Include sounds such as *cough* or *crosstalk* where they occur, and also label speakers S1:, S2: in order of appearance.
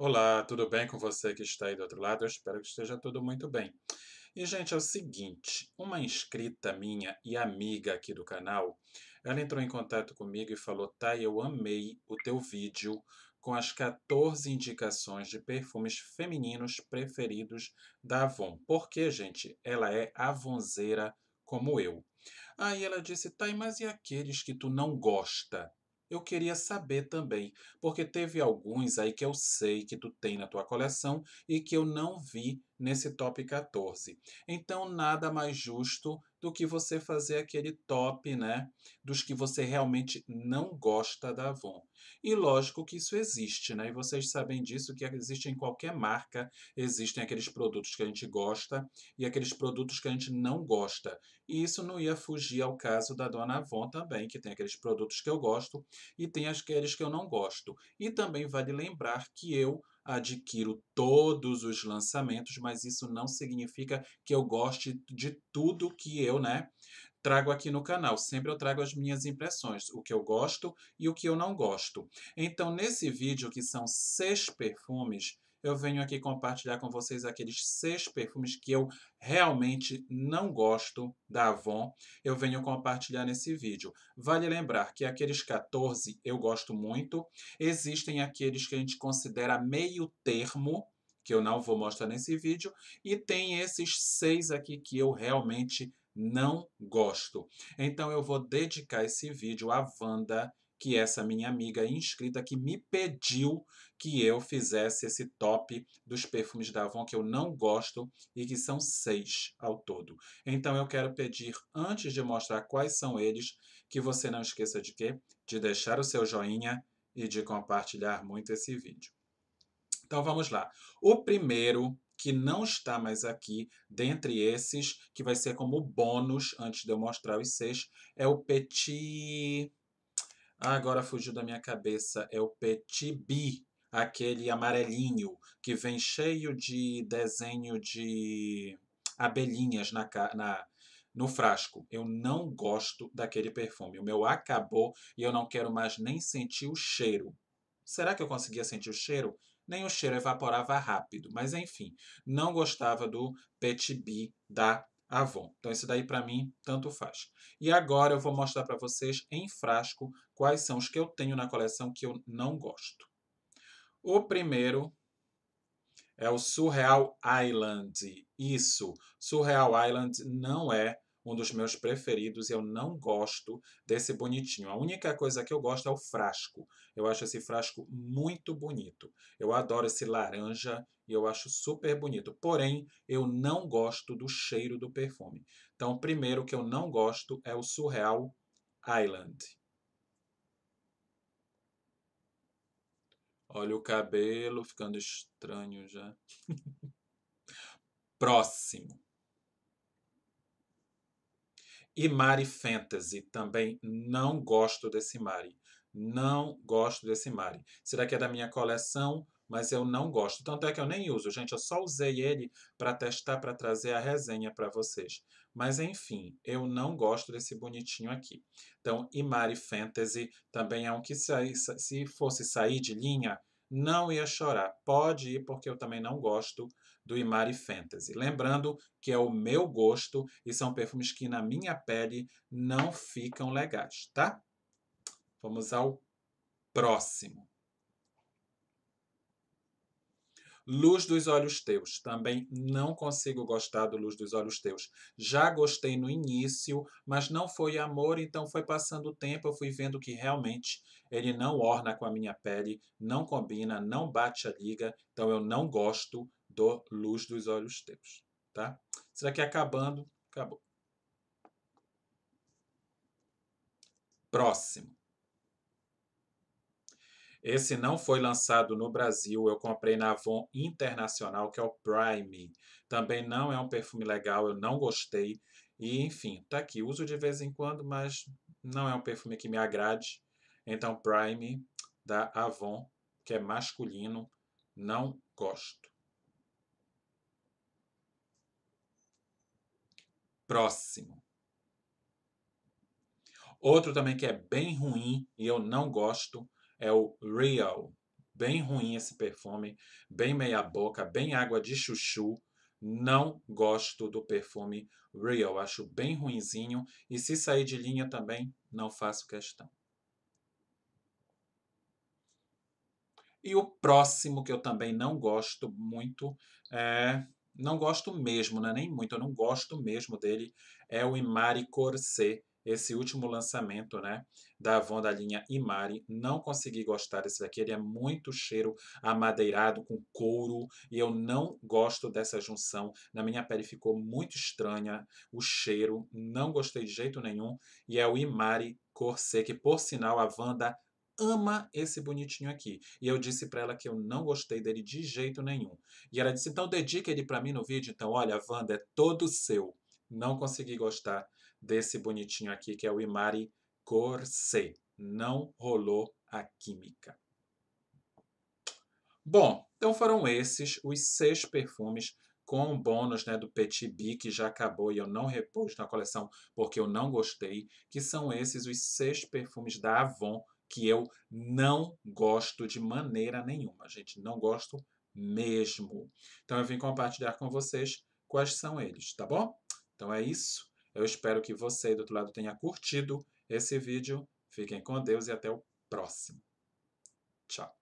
S1: Olá, tudo bem com você que está aí do outro lado? Eu espero que esteja tudo muito bem. E, gente, é o seguinte: uma inscrita minha e amiga aqui do canal, ela entrou em contato comigo e falou: Tá, eu amei o teu vídeo com as 14 indicações de perfumes femininos preferidos da Avon. Porque, gente, ela é avonzeira como eu. Aí ela disse: Tá, mas e aqueles que tu não gosta? eu queria saber também, porque teve alguns aí que eu sei que tu tem na tua coleção e que eu não vi nesse top 14. Então, nada mais justo do que você fazer aquele top, né, dos que você realmente não gosta da Avon. E lógico que isso existe, né? E vocês sabem disso que existe em qualquer marca, existem aqueles produtos que a gente gosta e aqueles produtos que a gente não gosta. E isso não ia fugir ao caso da Dona Avon também, que tem aqueles produtos que eu gosto e tem aqueles que eu não gosto. E também vale lembrar que eu adquiro todos os lançamentos, mas isso não significa que eu goste de tudo que eu, né, trago aqui no canal. Sempre eu trago as minhas impressões, o que eu gosto e o que eu não gosto. Então, nesse vídeo, que são seis perfumes, eu venho aqui compartilhar com vocês aqueles seis perfumes que eu realmente não gosto da Avon. Eu venho compartilhar nesse vídeo. Vale lembrar que aqueles 14 eu gosto muito. Existem aqueles que a gente considera meio termo, que eu não vou mostrar nesse vídeo. E tem esses seis aqui que eu realmente não gosto. Então eu vou dedicar esse vídeo à Wanda que essa minha amiga inscrita que me pediu que eu fizesse esse top dos perfumes da Avon que eu não gosto e que são seis ao todo. Então eu quero pedir, antes de mostrar quais são eles, que você não esqueça de quê? De deixar o seu joinha e de compartilhar muito esse vídeo. Então vamos lá. O primeiro que não está mais aqui, dentre esses, que vai ser como bônus, antes de eu mostrar os seis, é o Petit Agora fugiu da minha cabeça, é o petibi, aquele amarelinho que vem cheio de desenho de abelhinhas na, na no frasco. Eu não gosto daquele perfume. O meu acabou e eu não quero mais nem sentir o cheiro. Será que eu conseguia sentir o cheiro? nem o cheiro evaporava rápido, mas enfim, não gostava do Petibi da Avon. Então, isso daí para mim tanto faz. E agora eu vou mostrar para vocês em frasco quais são os que eu tenho na coleção que eu não gosto. O primeiro é o Surreal Island. Isso, Surreal Island não é um dos meus preferidos e eu não gosto desse bonitinho. A única coisa que eu gosto é o frasco. Eu acho esse frasco muito bonito. Eu adoro esse laranja e eu acho super bonito. Porém, eu não gosto do cheiro do perfume. Então, o primeiro que eu não gosto é o Surreal Island. Olha o cabelo ficando estranho já. *laughs* Próximo. E Mari Fantasy, também não gosto desse Mari. Não gosto desse Mari. Será que é da minha coleção? Mas eu não gosto. Tanto é que eu nem uso, gente. Eu só usei ele para testar, para trazer a resenha para vocês. Mas enfim, eu não gosto desse bonitinho aqui. Então, Imari Fantasy também é um que, se fosse sair de linha, não ia chorar. Pode ir, porque eu também não gosto do Imari Fantasy. Lembrando que é o meu gosto e são perfumes que na minha pele não ficam legais, tá? Vamos ao próximo. Luz dos Olhos Teus. Também não consigo gostar do Luz dos Olhos Teus. Já gostei no início, mas não foi amor, então foi passando o tempo, eu fui vendo que realmente ele não orna com a minha pele, não combina, não bate a liga, então eu não gosto do luz dos olhos teus. Tá? Isso que é acabando, acabou. Próximo. Esse não foi lançado no Brasil, eu comprei na Avon Internacional, que é o Prime. Também não é um perfume legal, eu não gostei. E enfim, tá aqui, uso de vez em quando, mas não é um perfume que me agrade. Então, Prime da Avon, que é masculino, não gosto. próximo. Outro também que é bem ruim e eu não gosto é o Real. Bem ruim esse perfume, bem meia boca, bem água de chuchu. Não gosto do perfume Real, acho bem ruinzinho e se sair de linha também não faço questão. E o próximo que eu também não gosto muito é não gosto mesmo, né? nem muito, eu não gosto mesmo dele, é o Imari Corsé, esse último lançamento né, da Avon da linha Imari. Não consegui gostar desse daqui, ele é muito cheiro amadeirado, com couro, e eu não gosto dessa junção. Na minha pele ficou muito estranha o cheiro, não gostei de jeito nenhum, e é o Imari Corsé, que por sinal a Wanda ama esse bonitinho aqui. E eu disse para ela que eu não gostei dele de jeito nenhum. E ela disse, então dedica ele para mim no vídeo. Então, olha, Wanda, é todo seu. Não consegui gostar desse bonitinho aqui, que é o Imari Corse Não rolou a química. Bom, então foram esses os seis perfumes com o bônus né, do Petit B, que já acabou e eu não repus na coleção porque eu não gostei, que são esses os seis perfumes da Avon que eu não gosto de maneira nenhuma, gente. Não gosto mesmo. Então eu vim compartilhar com vocês quais são eles, tá bom? Então é isso. Eu espero que você do outro lado tenha curtido esse vídeo. Fiquem com Deus e até o próximo. Tchau.